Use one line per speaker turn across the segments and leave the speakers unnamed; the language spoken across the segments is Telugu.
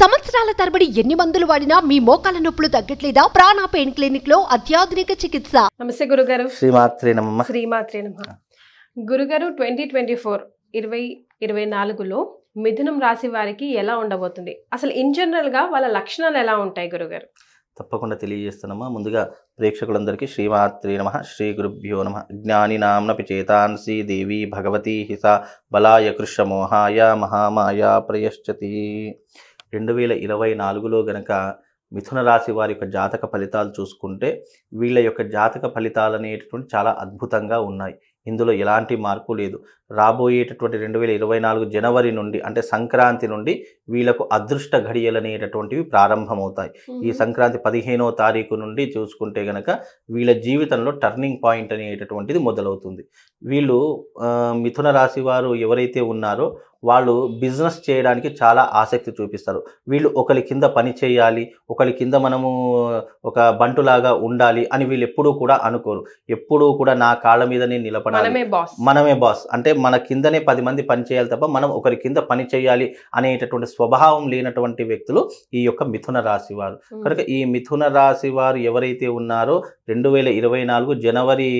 సంవత్సరాల తరబడి ఎన్ని మందులు వాడినా మీ మోకాల నొప్పులు తగ్గట్లేదా ప్రాణ పెయిన్ క్లినిక్ లో అత్యాధునిక చికిత్స నమస్తే గురుగారు శ్రీమాత్రే నమ శ్రీమాత్రే నమ గురుగారు ట్వంటీ ట్వంటీ ఫోర్ ఇరవై ఇరవై నాలుగులో మిథునం రాశి వారికి ఎలా ఉండబోతుంది అసలు ఇన్ జనరల్గా వాళ్ళ లక్షణాలు ఎలా ఉంటాయి గురుగారు తప్పకుండా తెలియజేస్తున్నామా ముందుగా ప్రేక్షకులందరికీ శ్రీమాత్రి నమ శ్రీ గురుభ్యో నమ జ్ఞాని నామ్న పిచేతాన్సి దేవి భగవతి హిస బలాయ కృష్ణమోహాయ మహామాయ ప్రయశ్చతి రెండు వేల ఇరవై నాలుగులో గనక మిథున రాశి వారి యొక్క జాతక ఫలితాలు చూసుకుంటే వీళ్ళ యొక్క జాతక ఫలితాలు అనేటటువంటి చాలా అద్భుతంగా ఉన్నాయి ఇందులో ఎలాంటి మార్పు లేదు రాబోయేటటువంటి రెండు వేల ఇరవై నాలుగు జనవరి నుండి అంటే సంక్రాంతి నుండి వీళ్ళకు అదృష్ట ఘడియలు అనేటటువంటివి ప్రారంభమవుతాయి ఈ సంక్రాంతి పదిహేనో తారీఖు నుండి చూసుకుంటే గనక వీళ్ళ జీవితంలో టర్నింగ్ పాయింట్ అనేటటువంటిది మొదలవుతుంది వీళ్ళు మిథున రాశి వారు ఎవరైతే ఉన్నారో వాళ్ళు బిజినెస్ చేయడానికి చాలా ఆసక్తి చూపిస్తారు వీళ్ళు ఒకరి కింద పని చేయాలి ఒకరి కింద మనము ఒక బంటులాగా ఉండాలి అని వీళ్ళు ఎప్పుడూ కూడా అనుకోరు ఎప్పుడూ కూడా నా కాళ్ళ మీద నేను నిలబడాలి మనమే బాస్ అంటే మన కిందనే పది మంది పని చేయాలి తప్ప మనం ఒకరి కింద పని చేయాలి అనేటటువంటి స్వభావం లేనటువంటి వ్యక్తులు ఈ యొక్క మిథున రాశి వారు కనుక ఈ మిథున రాశి వారు ఎవరైతే ఉన్నారో రెండు వేల ఇరవై నాలుగు జనవరి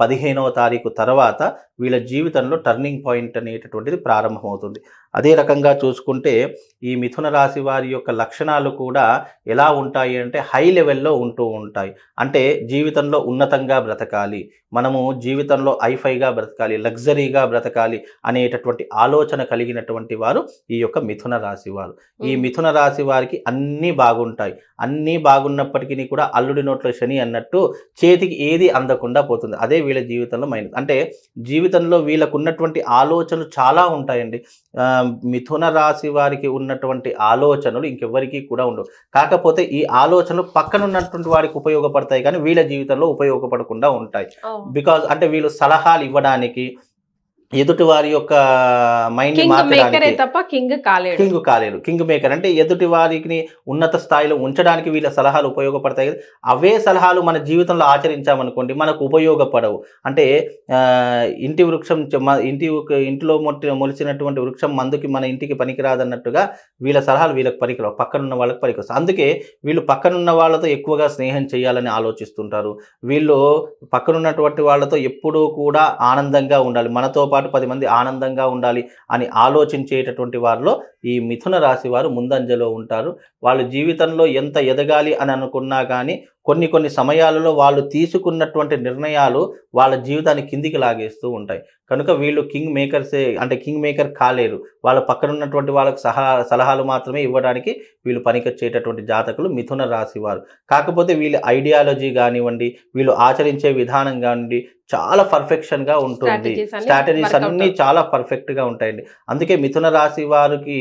పదిహేనవ తారీఖు తర్వాత వీళ్ళ జీవితంలో టర్నింగ్ పాయింట్ అనేటటువంటిది ప్రారంభం అవుతుంది అదే రకంగా చూసుకుంటే ఈ మిథున రాశి వారి యొక్క లక్షణాలు కూడా ఎలా ఉంటాయి అంటే హై లెవెల్లో ఉంటూ ఉంటాయి అంటే జీవితంలో ఉన్నతంగా బ్రతకాలి మనము జీవితంలో ఐఫైగా బ్రతకాలి లగ్జరీగా బ్రతకాలి అనేటటువంటి ఆలోచన కలిగినటువంటి వారు ఈ యొక్క మిథున రాశి వారు ఈ మిథున రాశి వారికి అన్నీ బాగుంటాయి అన్నీ బాగున్నప్పటికీ కూడా అల్లుడి నోట్లో శని అన్నట్టు చేతికి ఏది అందకుండా పోతుంది అదే వీళ్ళ జీవితంలో మైనస్ అంటే జీవితంలో వీళ్ళకున్నటువంటి ఆలోచనలు చాలా ఉంటాయండి మిథున రాశి వారికి ఉన్నటువంటి ఆలోచనలు ఇంకెవ్వరికీ కూడా ఉండవు కాకపోతే ఈ ఆలోచనలు పక్కన ఉన్నటువంటి వారికి ఉపయోగపడతాయి కానీ వీళ్ళ జీవితంలో ఉపయోగపడకుండా ఉంటాయి బికాజ్ అంటే వీళ్ళు సలహాలు ఇవ్వడానికి ఎదుటి వారి యొక్క మైండ్ మార్చడానికి తప్ప కింగ్ కాలేడు కింగ్ కాలేడు కింగ్ మేకర్ అంటే ఎదుటి వారికి ఉన్నత స్థాయిలో ఉంచడానికి వీళ్ళ సలహాలు ఉపయోగపడతాయి అవే సలహాలు మన జీవితంలో ఆచరించామనుకోండి మనకు ఉపయోగపడవు అంటే ఇంటి వృక్షం ఇంటి ఇంటిలో మొట్టి మొలిచినటువంటి వృక్షం మందుకి మన ఇంటికి పనికిరాదన్నట్టుగా వీళ్ళ సలహాలు వీళ్ళకి పనికిరావు పక్కనున్న వాళ్ళకి పనికొస్తాయి అందుకే వీళ్ళు పక్కనున్న వాళ్ళతో ఎక్కువగా స్నేహం చేయాలని ఆలోచిస్తుంటారు వీళ్ళు పక్కనున్నటువంటి వాళ్ళతో ఎప్పుడూ కూడా ఆనందంగా ఉండాలి మనతో పాటు పాటు పది మంది ఆనందంగా ఉండాలి అని ఆలోచించేటటువంటి వారిలో ఈ మిథున రాశి వారు ముందంజలో ఉంటారు వాళ్ళు జీవితంలో ఎంత ఎదగాలి అని అనుకున్నా కానీ కొన్ని కొన్ని సమయాలలో వాళ్ళు తీసుకున్నటువంటి నిర్ణయాలు వాళ్ళ జీవితాన్ని కిందికి లాగేస్తూ ఉంటాయి కనుక వీళ్ళు కింగ్ మేకర్సే అంటే కింగ్ మేకర్ కాలేరు వాళ్ళ పక్కన ఉన్నటువంటి వాళ్ళకు సహా సలహాలు మాత్రమే ఇవ్వడానికి వీళ్ళు పనికొచ్చేటటువంటి జాతకులు మిథున రాశి వారు కాకపోతే వీళ్ళ ఐడియాలజీ కానివ్వండి వీళ్ళు ఆచరించే విధానం కానివ్వండి చాలా పర్ఫెక్షన్గా ఉంటుంది స్ట్రాటజీస్ అన్నీ చాలా పర్ఫెక్ట్గా ఉంటాయండి అందుకే మిథున రాశి వారికి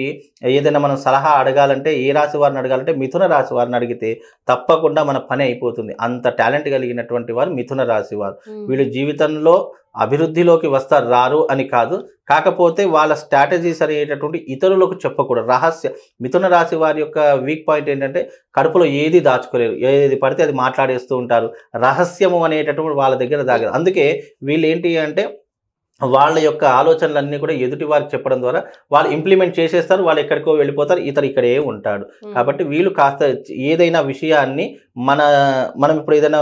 ఏదైనా మనం సలహా అడగాలంటే ఏ రాశి వారిని అడగాలంటే మిథున రాశి వారిని అడిగితే తప్పకుండా మన పని అయిపోతుంది అంత టాలెంట్ కలిగినటువంటి వారు మిథున రాశి వారు వీళ్ళు జీవితంలో అభివృద్ధిలోకి వస్తారు రారు అని కాదు కాకపోతే వాళ్ళ స్ట్రాటజీ సరి అయ్యేటటువంటి ఇతరులకు చెప్పకూడదు రహస్య మిథున రాశి వారి యొక్క వీక్ పాయింట్ ఏంటంటే కడుపులో ఏది దాచుకోలేరు ఏది పడితే అది మాట్లాడేస్తూ ఉంటారు రహస్యము అనేటటువంటి వాళ్ళ దగ్గర దాగదు అందుకే వీళ్ళు ఏంటి అంటే వాళ్ళ యొక్క ఆలోచనలన్నీ కూడా ఎదుటి వారికి చెప్పడం ద్వారా వాళ్ళు ఇంప్లిమెంట్ చేసేస్తారు వాళ్ళు ఎక్కడికో వెళ్ళిపోతారు ఇతరు ఇక్కడే ఉంటాడు కాబట్టి వీళ్ళు కాస్త ఏదైనా విషయాన్ని మన మనం ఇప్పుడు ఏదైనా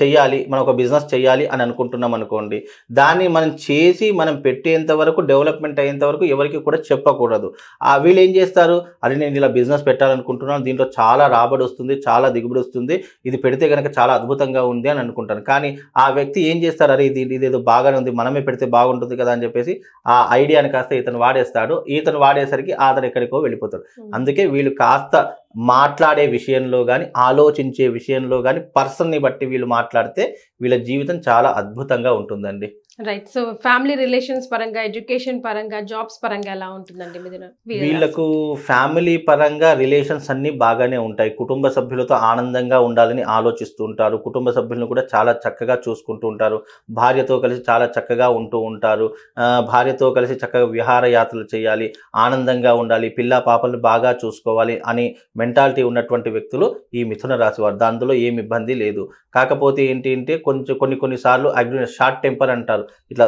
చెయ్యాలి మనం ఒక బిజినెస్ చేయాలి అని అనుకుంటున్నాం అనుకోండి దాన్ని మనం చేసి మనం పెట్టేంత వరకు డెవలప్మెంట్ అయ్యేంత వరకు ఎవరికి కూడా చెప్పకూడదు ఆ వీళ్ళు ఏం చేస్తారు అరే నేను ఇలా బిజినెస్ పెట్టాలనుకుంటున్నాను దీంట్లో చాలా రాబడి వస్తుంది చాలా దిగుబడి వస్తుంది ఇది పెడితే కనుక చాలా అద్భుతంగా ఉంది అని అనుకుంటాను కానీ ఆ వ్యక్తి ఏం చేస్తారు అరే ఇది ఇదేదో బాగానే ఉంది మనమే పెడితే బాగుంటుంది కదా అని చెప్పేసి ఆ ఐడియాని కాస్త ఇతను వాడేస్తాడు ఇతను వాడేసరికి అతను ఎక్కడికో వెళ్ళిపోతాడు hmm. అందుకే వీళ్ళు కాస్త మాట్లాడే విషయంలో కానీ ఆలోచించే విషయంలో కానీ పర్సన్ని బట్టి వీళ్ళు మాట్లాడితే వీళ్ళ జీవితం చాలా అద్భుతంగా ఉంటుందండి రైట్ సో ఫ్యామిలీ రిలేషన్స్ పరంగా ఎడ్యుకేషన్ పరంగా జాబ్స్ పరంగా ఎలా ఉంటుందండి వీళ్ళకు ఫ్యామిలీ పరంగా రిలేషన్స్ అన్నీ బాగానే ఉంటాయి కుటుంబ సభ్యులతో ఆనందంగా ఉండాలని ఆలోచిస్తూ ఉంటారు కుటుంబ సభ్యులను కూడా చాలా చక్కగా చూసుకుంటూ ఉంటారు భార్యతో కలిసి చాలా చక్కగా ఉంటూ ఉంటారు భార్యతో కలిసి చక్కగా విహారయాత్రలు చేయాలి ఆనందంగా ఉండాలి పిల్ల పాపలను బాగా చూసుకోవాలి అని మెంటాలిటీ ఉన్నటువంటి వ్యక్తులు ఈ మిథున రాశి వారు దాంట్లో ఏమి ఇబ్బంది లేదు కాకపోతే ఏంటి అంటే కొంచెం కొన్ని కొన్నిసార్లు అగ్ని షార్ట్ టెంపర్ అంటారు ఇట్లా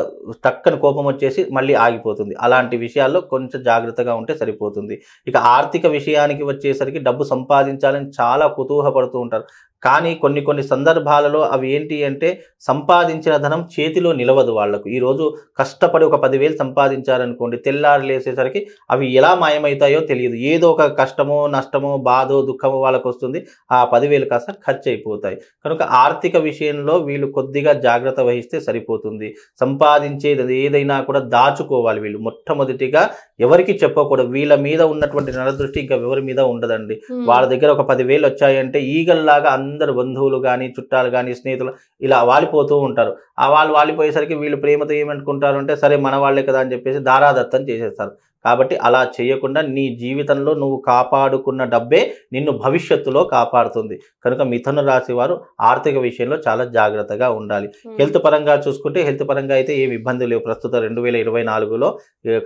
తక్కని కోపం వచ్చేసి మళ్ళీ ఆగిపోతుంది అలాంటి విషయాల్లో కొంచెం జాగ్రత్తగా ఉంటే సరిపోతుంది ఇక ఆర్థిక విషయానికి వచ్చేసరికి డబ్బు సంపాదించాలని చాలా కుతూహపడుతూ ఉంటారు కానీ కొన్ని కొన్ని సందర్భాలలో అవి ఏంటి అంటే సంపాదించిన ధనం చేతిలో నిలవదు వాళ్లకు ఈరోజు కష్టపడి ఒక పదివేలు సంపాదించారనుకోండి తెల్లారు లేసేసరికి అవి ఎలా మాయమవుతాయో తెలియదు ఏదో ఒక కష్టమో నష్టమో బాధో దుఃఖమో వాళ్ళకు వస్తుంది ఆ పదివేలు కాస్త ఖర్చు అయిపోతాయి కనుక ఆర్థిక విషయంలో వీళ్ళు కొద్దిగా జాగ్రత్త వహిస్తే సరిపోతుంది సంపాదించేది ఏదైనా కూడా దాచుకోవాలి వీళ్ళు మొట్టమొదటిగా ఎవరికి చెప్పకూడదు వీళ్ళ మీద ఉన్నటువంటి నడదృష్టి ఇంకా ఎవరి మీద ఉండదండి వాళ్ళ దగ్గర ఒక పదివేలు వచ్చాయంటే ఈగల్లాగా అందరు బంధువులు కానీ చుట్టాలు కానీ స్నేహితులు ఇలా వాలిపోతూ ఉంటారు ఆ వాళ్ళు వాలిపోయేసరికి వీళ్ళు ప్రేమతో ఏమంటుకుంటారు అంటే సరే మన వాళ్ళే కదా అని చెప్పేసి దారాదత్తం చేసేస్తారు కాబట్టి అలా చేయకుండా నీ జీవితంలో నువ్వు కాపాడుకున్న డబ్బే నిన్ను భవిష్యత్తులో కాపాడుతుంది కనుక మిథున రాశి వారు ఆర్థిక విషయంలో చాలా జాగ్రత్తగా ఉండాలి హెల్త్ పరంగా చూసుకుంటే హెల్త్ పరంగా అయితే ఏమి ఇబ్బంది లేవు ప్రస్తుతం రెండు వేల ఇరవై నాలుగులో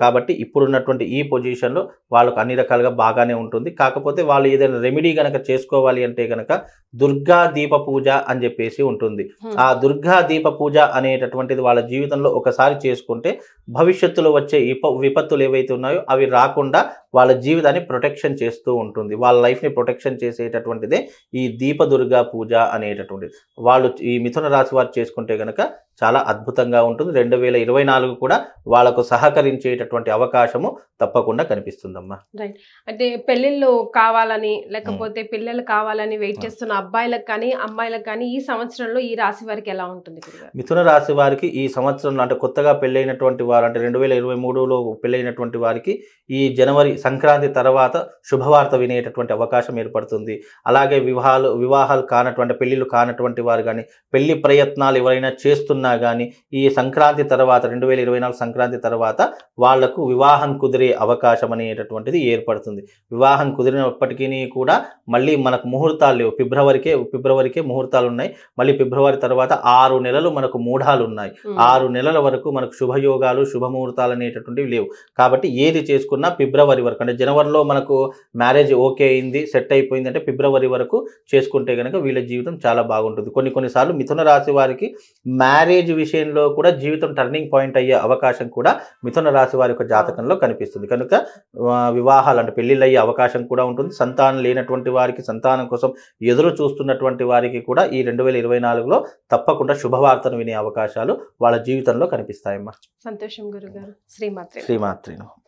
కాబట్టి ఇప్పుడున్నటువంటి ఈ పొజిషన్లో వాళ్ళకు అన్ని రకాలుగా బాగానే ఉంటుంది కాకపోతే వాళ్ళు ఏదైనా రెమెడీ కనుక చేసుకోవాలి అంటే కనుక దుర్గా దీప పూజ అని చెప్పేసి ఉంటుంది ఆ దుర్గా దీప పూజ అనేటటువంటిది వాళ్ళ జీవితంలో ఒకసారి చేసుకుంటే భవిష్యత్తులో వచ్చే విపత్తులు ఏవైతే ఉన్నాయో అవి రాకుండా వాళ్ళ జీవితాన్ని ప్రొటెక్షన్ చేస్తూ ఉంటుంది వాళ్ళ లైఫ్ని ప్రొటెక్షన్ చేసేటటువంటిదే ఈ దీపదుర్గా పూజ అనేటటువంటిది వాళ్ళు ఈ మిథున రాశి వారు చేసుకుంటే కనుక చాలా అద్భుతంగా ఉంటుంది రెండు వేల ఇరవై నాలుగు కూడా వాళ్ళకు సహకరించేటటువంటి అవకాశము తప్పకుండా కనిపిస్తుందమ్మా రైట్ అంటే పెళ్ళిళ్ళు కావాలని లేకపోతే పిల్లలు కావాలని వెయిట్ చేస్తున్న అబ్బాయిలకు కానీ అమ్మాయిలకు కానీ ఈ సంవత్సరంలో ఈ రాశి వారికి ఎలా ఉంటుంది మిథున రాశి వారికి ఈ సంవత్సరంలో అంటే కొత్తగా పెళ్ళైనటువంటి వారు అంటే రెండు వేల ఇరవై మూడులో పెళ్ళైనటువంటి వారికి ఈ జనవరి సంక్రాంతి తర్వాత శుభవార్త వినేటటువంటి అవకాశం ఏర్పడుతుంది అలాగే వివాహాలు వివాహాలు కానటువంటి పెళ్ళిళ్ళు కానటువంటి వారు కానీ పెళ్లి ప్రయత్నాలు ఎవరైనా చేస్తున్నా కానీ ఈ సంక్రాంతి తర్వాత రెండు వేల ఇరవై నాలుగు సంక్రాంతి తర్వాత వాళ్లకు వివాహం కుదిరే అవకాశం అనేటటువంటిది ఏర్పడుతుంది వివాహం కుదిరినప్పటికీ కూడా మళ్ళీ మనకు ముహూర్తాలు లేవు ఫిబ్రవరికే ఫిబ్రవరికే ముహూర్తాలు ఉన్నాయి మళ్ళీ ఫిబ్రవరి తర్వాత ఆరు నెలలు మనకు మూఢాలు ఉన్నాయి ఆరు నెలల వరకు మనకు శుభయోగాలు శుభముహూర్తాలు అనేటటువంటివి లేవు కాబట్టి ఏది చేసుకున్నా ఫిబ్రవరి వరకు వరకు అంటే జనవరిలో మనకు మ్యారేజ్ ఓకే అయింది సెట్ అయిపోయింది అంటే ఫిబ్రవరి వరకు చేసుకుంటే కనుక వీళ్ళ జీవితం చాలా బాగుంటుంది కొన్ని కొన్నిసార్లు మిథున రాశి వారికి మ్యారేజ్ విషయంలో కూడా జీవితం టర్నింగ్ పాయింట్ అయ్యే అవకాశం కూడా మిథున రాశి వారి యొక్క జాతకంలో కనిపిస్తుంది కనుక వివాహాలు అంటే పెళ్ళిళ్ళు అయ్యే అవకాశం కూడా ఉంటుంది సంతానం లేనటువంటి వారికి సంతానం కోసం ఎదురు చూస్తున్నటువంటి వారికి కూడా ఈ రెండు వేల ఇరవై నాలుగులో తప్పకుండా శుభవార్తను వినే అవకాశాలు వాళ్ళ జీవితంలో కనిపిస్తాయమ్మా సంతోషం గురుగారు శ్రీమాత్రి శ్రీమాత్రి